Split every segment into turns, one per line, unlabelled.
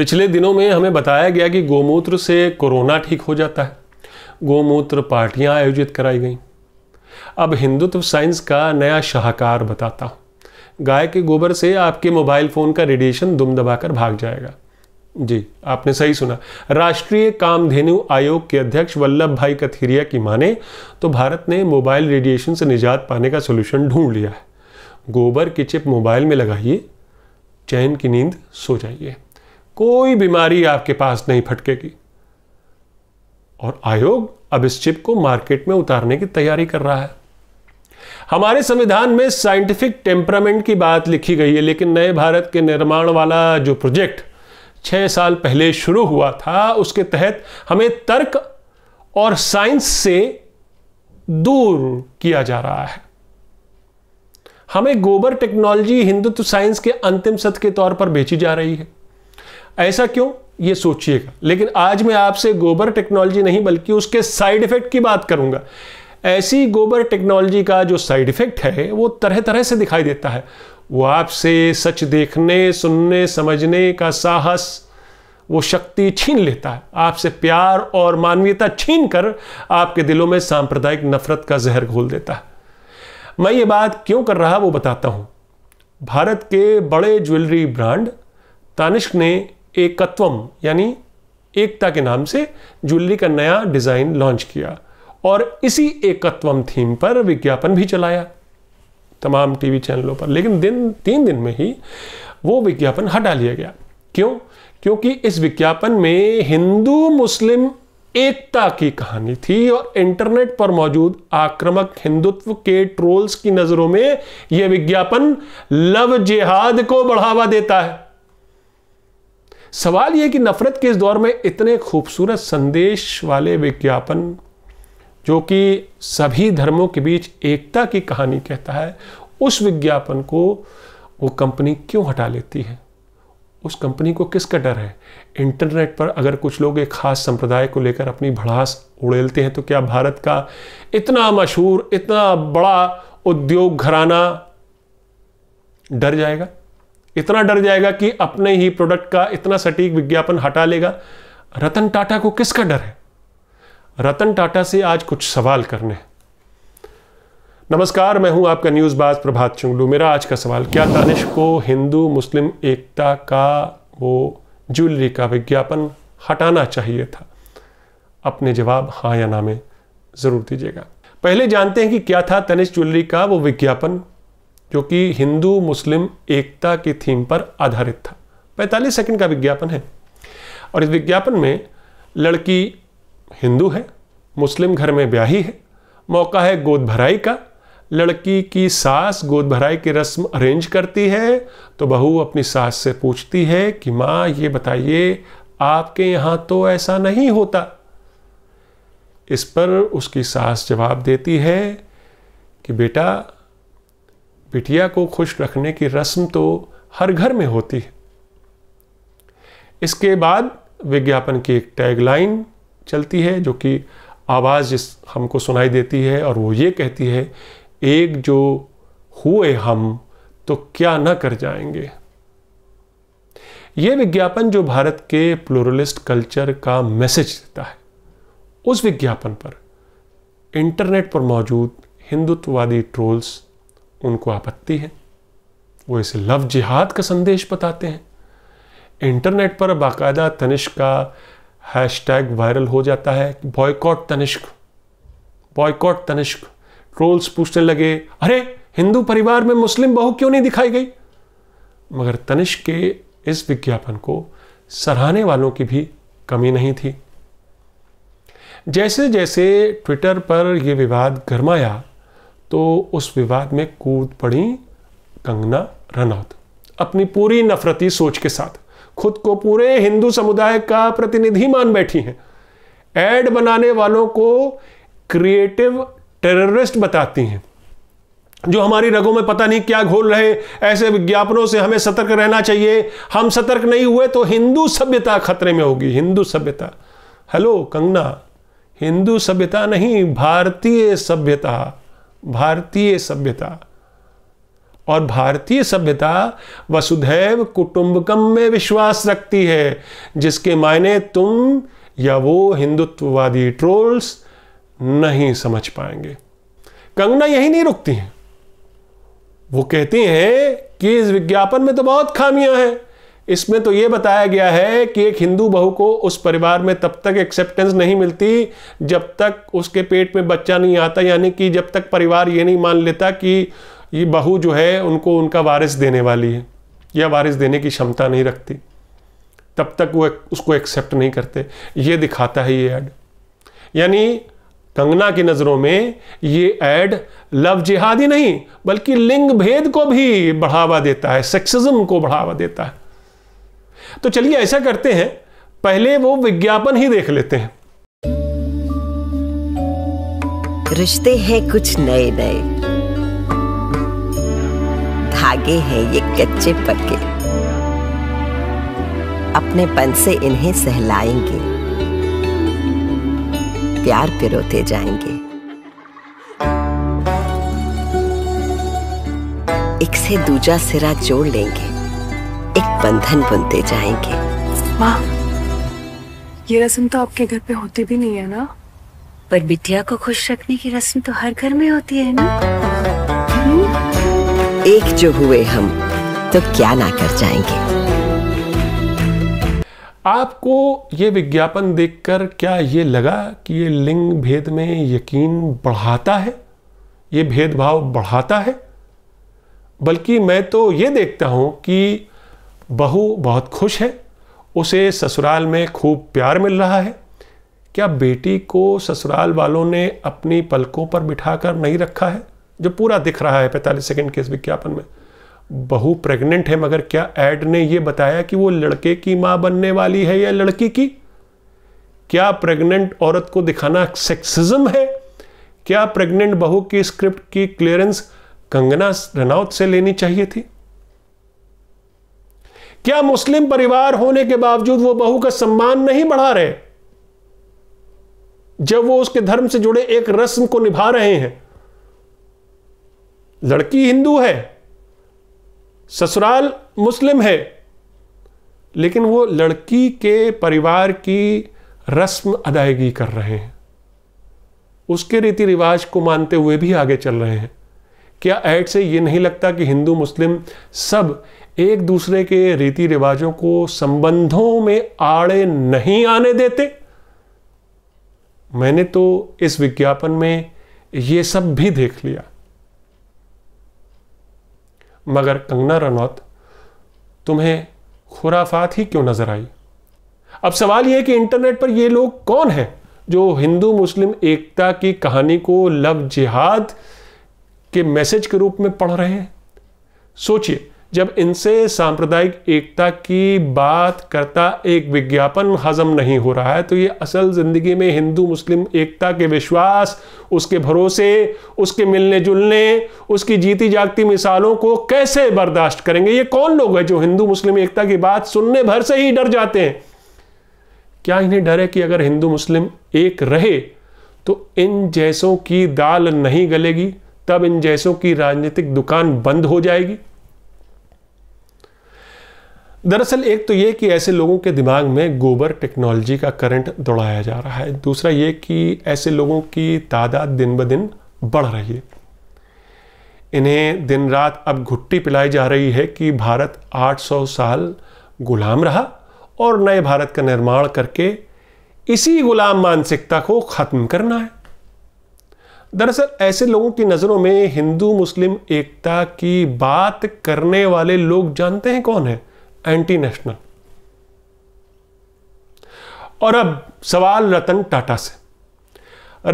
पिछले दिनों में हमें बताया गया कि गोमूत्र से कोरोना ठीक हो जाता है गोमूत्र पार्टियां आयोजित कराई गई अब हिंदुत्व साइंस का नया शाहकार बताता हूँ गाय के गोबर से आपके मोबाइल फ़ोन का रेडिएशन दुम दबाकर भाग जाएगा जी आपने सही सुना राष्ट्रीय कामधेनु आयोग के अध्यक्ष वल्लभ भाई कथिरिया की माने तो भारत ने मोबाइल रेडिएशन से निजात पाने का सोल्यूशन ढूंढ लिया है गोबर की चिप मोबाइल में लगाइए चैन की नींद सो जाइए कोई बीमारी आपके पास नहीं फटकेगी और आयोग अब इस चिप को मार्केट में उतारने की तैयारी कर रहा है हमारे संविधान में साइंटिफिक टेम्परामेंट की बात लिखी गई है लेकिन नए भारत के निर्माण वाला जो प्रोजेक्ट छह साल पहले शुरू हुआ था उसके तहत हमें तर्क और साइंस से दूर किया जा रहा है हमें गोबर टेक्नोलॉजी हिंदुत्व साइंस के अंतिम सत्य के तौर पर बेची जा रही है ऐसा क्यों ये सोचिएगा लेकिन आज मैं आपसे गोबर टेक्नोलॉजी नहीं बल्कि उसके साइड इफेक्ट की बात करूंगा ऐसी गोबर टेक्नोलॉजी का जो साइड इफेक्ट है वो तरह तरह से दिखाई देता है वो आपसे सच देखने सुनने समझने का साहस वो शक्ति छीन लेता है आपसे प्यार और मानवीयता छीन कर आपके दिलों में सांप्रदायिक नफरत का जहर घोल देता है मैं ये बात क्यों कर रहा वो बताता हूं भारत के बड़े ज्वेलरी ब्रांड तानिश्क ने एकत्वम यानी एकता के नाम से ज्वेलरी का नया डिज़ाइन लॉन्च किया और इसी एकत्वम थीम पर विज्ञापन भी चलाया तमाम टीवी चैनलों पर लेकिन दिन तीन दिन में ही वो विज्ञापन हटा लिया गया क्यों क्योंकि इस विज्ञापन में हिंदू मुस्लिम एकता की कहानी थी और इंटरनेट पर मौजूद आक्रामक हिंदुत्व के ट्रोल्स की नजरों में यह विज्ञापन लव जिहाद को बढ़ावा देता है सवाल यह कि नफ़रत के इस दौर में इतने खूबसूरत संदेश वाले विज्ञापन जो कि सभी धर्मों के बीच एकता की कहानी कहता है उस विज्ञापन को वो कंपनी क्यों हटा लेती है उस कंपनी को किसका डर है इंटरनेट पर अगर कुछ लोग एक खास संप्रदाय को लेकर अपनी भड़ास उड़ेलते हैं तो क्या भारत का इतना मशहूर इतना बड़ा उद्योग घराना डर जाएगा इतना डर जाएगा कि अपने ही प्रोडक्ट का इतना सटीक विज्ञापन हटा लेगा रतन टाटा को किसका डर है रतन टाटा से आज कुछ सवाल करने नमस्कार मैं हूं आपका न्यूज़ बाज प्रभात चुंगलू मेरा आज का सवाल क्या तानिश को हिंदू मुस्लिम एकता का वो ज्वेलरी का विज्ञापन हटाना चाहिए था अपने जवाब हाँ या ना में ज़रूर दीजिएगा पहले जानते हैं कि क्या था तनिष ज्वेलरी का वो विज्ञापन जो कि हिंदू मुस्लिम एकता की थीम पर आधारित था 45 सेकंड का विज्ञापन है और इस विज्ञापन में लड़की हिंदू है मुस्लिम घर में ब्याही है मौका है गोद भराई का लड़की की सास गोद भराई की रस्म अरेंज करती है तो बहू अपनी सास से पूछती है कि माँ ये बताइए आपके यहाँ तो ऐसा नहीं होता इस पर उसकी सास जवाब देती है कि बेटा बिटिया को खुश रखने की रस्म तो हर घर में होती है इसके बाद विज्ञापन की एक टैगलाइन चलती है जो कि आवाज़ जिस हमको सुनाई देती है और वो ये कहती है एक जो हुए हम तो क्या ना कर जाएंगे यह विज्ञापन जो भारत के प्लोरलिस्ट कल्चर का मैसेज देता है उस विज्ञापन पर इंटरनेट पर मौजूद हिंदुत्ववादी ट्रोल्स उनको आपत्ति है वो इस लव जिहाद का संदेश बताते हैं इंटरनेट पर बाकायदा तनिष्क का हैशटैग वायरल हो जाता है boycott Tanishq boycott Tanishq trolls पूछने लगे अरे हिंदू परिवार में मुस्लिम बहू क्यों नहीं दिखाई गई मगर तनिष्क के इस विज्ञापन को सराहने वालों की भी कमी नहीं थी जैसे जैसे ट्विटर पर यह विवाद गरमाया तो उस विवाद में कूद पड़ी कंगना रनौत अपनी पूरी नफरती सोच के साथ खुद को पूरे हिंदू समुदाय का प्रतिनिधि मान बैठी हैं एड बनाने वालों को क्रिएटिव टेररिस्ट बताती हैं जो हमारी रगों में पता नहीं क्या घोल रहे ऐसे विज्ञापनों से हमें सतर्क रहना चाहिए हम सतर्क नहीं हुए तो हिंदू सभ्यता खतरे में होगी हिंदू सभ्यता हेलो कंगना हिंदू सभ्यता नहीं भारतीय सभ्यता भारतीय सभ्यता और भारतीय सभ्यता वसुधैव कुटुंबकम में विश्वास रखती है जिसके मायने तुम या वो हिंदुत्ववादी ट्रोल्स नहीं समझ पाएंगे कंगना यही नहीं रुकती हैं वो कहती हैं कि इस विज्ञापन में तो बहुत खामियां हैं इसमें तो ये बताया गया है कि एक हिंदू बहू को उस परिवार में तब तक एक्सेप्टेंस नहीं मिलती जब तक उसके पेट में बच्चा नहीं आता यानी कि जब तक परिवार ये नहीं मान लेता कि ये बहू जो है उनको उनका वारिस देने वाली है या वारिस देने की क्षमता नहीं रखती तब तक वो उसको एक्सेप्ट नहीं करते ये दिखाता है ये ऐड यानी कंगना की नज़रों में ये ऐड लव जिहादी नहीं बल्कि लिंग भेद को भी बढ़ावा देता है सेक्सिज्म को बढ़ावा देता है तो चलिए ऐसा करते हैं पहले वो विज्ञापन ही देख लेते हैं रिश्ते हैं कुछ नए नए धागे हैं ये कच्चे पक्के पन से इन्हें सहलाएंगे प्यार पिरोते जाएंगे एक से दूजा सिरा जोड़ लेंगे एक बंधन बुनते जाएंगे माँ ये रस्म तो आपके घर पे होती भी नहीं है ना पर बिटिया को खुश रखने की रस्म तो हर घर में होती है ना एक जो हुए हम तो क्या ना कर जाएंगे आपको ये विज्ञापन देखकर क्या ये लगा कि ये लिंग भेद में यकीन बढ़ाता है ये भेदभाव बढ़ाता है बल्कि मैं तो ये देखता हूं कि बहू बहुत खुश है उसे ससुराल में खूब प्यार मिल रहा है क्या बेटी को ससुराल वालों ने अपनी पलकों पर बिठाकर नहीं रखा है जो पूरा दिख रहा है पैंतालीस सेकंड के इस विज्ञापन में बहू प्रेग्नेंट है मगर क्या एड ने यह बताया कि वो लड़के की माँ बनने वाली है या लड़की की क्या प्रेग्नेंट औरत को दिखाना सेक्सिज्म है क्या प्रेग्नेंट बहू की स्क्रिप्ट की क्लियरेंस कंगना रनौत से लेनी चाहिए थी क्या मुस्लिम परिवार होने के बावजूद वो बहू का सम्मान नहीं बढ़ा रहे जब वो उसके धर्म से जुड़े एक रस्म को निभा रहे हैं लड़की हिंदू है ससुराल मुस्लिम है लेकिन वो लड़की के परिवार की रस्म अदायगी कर रहे हैं उसके रीति रिवाज को मानते हुए भी आगे चल रहे हैं क्या ऐड से ये नहीं लगता कि हिंदू मुस्लिम सब एक दूसरे के रीति रिवाजों को संबंधों में आड़े नहीं आने देते मैंने तो इस विज्ञापन में ये सब भी देख लिया मगर कंगना रनौत तुम्हें खुराफात ही क्यों नजर आई अब सवाल यह कि इंटरनेट पर ये लोग कौन हैं जो हिंदू मुस्लिम एकता की कहानी को लव जिहाद के मैसेज के रूप में पढ़ रहे हैं सोचिए जब इनसे सांप्रदायिक एकता की बात करता एक विज्ञापन हजम नहीं हो रहा है तो ये असल ज़िंदगी में हिंदू मुस्लिम एकता के विश्वास उसके भरोसे उसके मिलने जुलने उसकी जीती जागती मिसालों को कैसे बर्दाश्त करेंगे ये कौन लोग हैं जो हिंदू मुस्लिम एकता की बात सुनने भर से ही डर जाते हैं क्या इन्हें डर है कि अगर हिंदू मुस्लिम एक रहे तो इन जैसों की दाल नहीं गलेगी तब इन जैसों की राजनीतिक दुकान बंद हो जाएगी दरअसल एक तो ये कि ऐसे लोगों के दिमाग में गोबर टेक्नोलॉजी का करंट दौड़ाया जा रहा है दूसरा ये कि ऐसे लोगों की तादाद दिन ब दिन बढ़ रही है इन्हें दिन रात अब घुट्टी पिलाई जा रही है कि भारत 800 साल गुलाम रहा और नए भारत का निर्माण करके इसी गुलाम मानसिकता को ख़त्म करना है दरअसल ऐसे लोगों की नज़रों में हिंदू मुस्लिम एकता की बात करने वाले लोग जानते हैं कौन है एंटी नेशनल और अब सवाल रतन टाटा से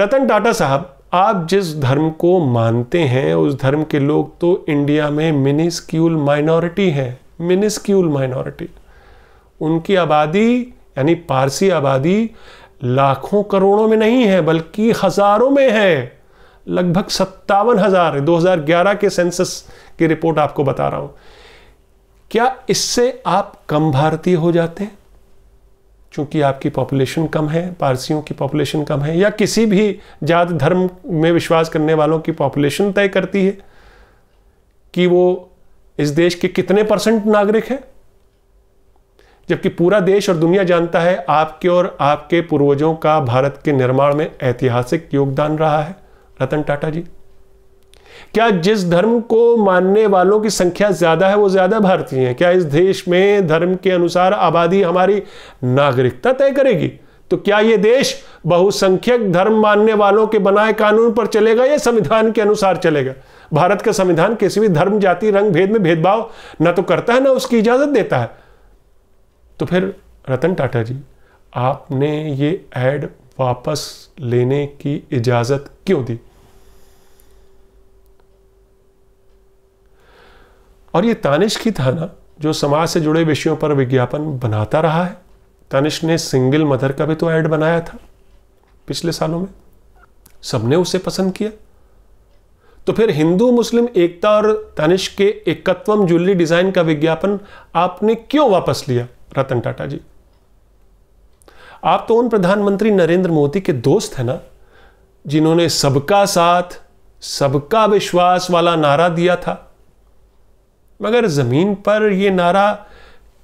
रतन टाटा साहब आप जिस धर्म को मानते हैं उस धर्म के लोग तो इंडिया में मिनिस्क्यूल माइनॉरिटी है मिनिस्क्यूल माइनॉरिटी उनकी आबादी यानी पारसी आबादी लाखों करोड़ों में नहीं है बल्कि हजारों में है लगभग सत्तावन हजार दो हजार ग्यारह के सेंसस की रिपोर्ट आपको बता रहा हूं क्या इससे आप कम भारतीय हो जाते हैं चूंकि आपकी पॉपुलेशन कम है पारसियों की पॉपुलेशन कम है या किसी भी जात धर्म में विश्वास करने वालों की पॉपुलेशन तय करती है कि वो इस देश के कितने परसेंट नागरिक हैं जबकि पूरा देश और दुनिया जानता है आपके और आपके पूर्वजों का भारत के निर्माण में ऐतिहासिक योगदान रहा है रतन टाटा जी क्या जिस धर्म को मानने वालों की संख्या ज्यादा है वो ज्यादा भारतीय है क्या इस देश में धर्म के अनुसार आबादी हमारी नागरिकता तय करेगी तो क्या ये देश बहुसंख्यक धर्म मानने वालों के बनाए कानून पर चलेगा या संविधान के अनुसार चलेगा भारत का संविधान किसी भी धर्म जाति रंग भेद में भेदभाव ना तो करता है ना उसकी इजाजत देता है तो फिर रतन टाटा जी आपने ये एड वापस लेने की इजाजत क्यों दी और ये तानिश की था ना जो समाज से जुड़े विषयों पर विज्ञापन बनाता रहा है तानिश ने सिंगल मदर का भी तो ऐड बनाया था पिछले सालों में सबने उसे पसंद किया तो फिर हिंदू मुस्लिम एकता और तनिष के एकत्वम ज्वेलरी डिजाइन का विज्ञापन आपने क्यों वापस लिया रतन टाटा जी आप तो उन प्रधानमंत्री नरेंद्र मोदी के दोस्त हैं ना जिन्होंने सबका साथ सबका विश्वास वाला नारा दिया था मगर जमीन पर यह नारा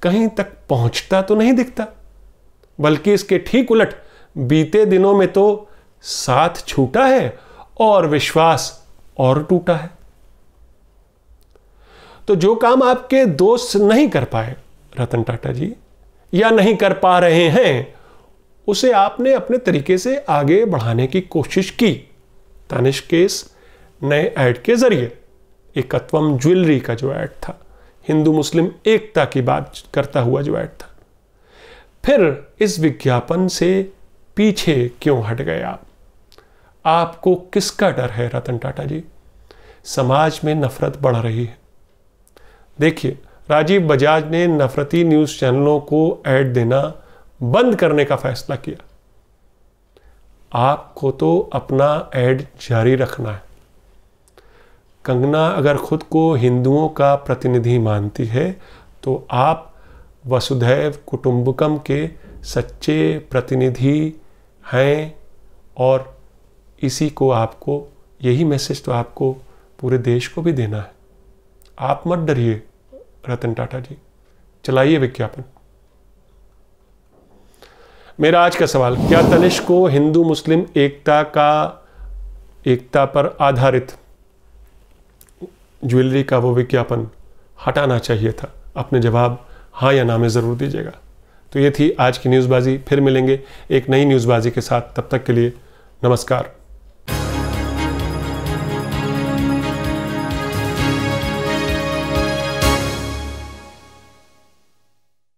कहीं तक पहुंचता तो नहीं दिखता बल्कि इसके ठीक उलट बीते दिनों में तो साथ छूटा है और विश्वास और टूटा है तो जो काम आपके दोस्त नहीं कर पाए रतन टाटा जी या नहीं कर पा रहे हैं उसे आपने अपने तरीके से आगे बढ़ाने की कोशिश की तानिश केस नए ऐड के जरिए एकत्वम ज्वेलरी का जो ऐड था हिंदू मुस्लिम एकता की बात करता हुआ जो ऐड था फिर इस विज्ञापन से पीछे क्यों हट गए आप आपको किसका डर है रतन टाटा जी समाज में नफरत बढ़ रही है देखिए राजीव बजाज ने नफरती न्यूज़ चैनलों को ऐड देना बंद करने का फैसला किया आपको तो अपना ऐड जारी रखना है कंगना अगर खुद को हिंदुओं का प्रतिनिधि मानती है तो आप वसुधैव कुटुंबकम के सच्चे प्रतिनिधि हैं और इसी को आपको यही मैसेज तो आपको पूरे देश को भी देना है आप मत डरिए रतन टाटा जी चलाइए विज्ञापन मेरा आज का सवाल क्या तनिष को हिंदू मुस्लिम एकता का एकता पर आधारित ज्वेलरी का वो विज्ञापन हटाना चाहिए था अपने जवाब हाँ या ना में ज़रूर दीजिएगा तो ये थी आज की न्यूज़बाजी फिर मिलेंगे एक नई न्यूज़बाजी के साथ तब तक के लिए नमस्कार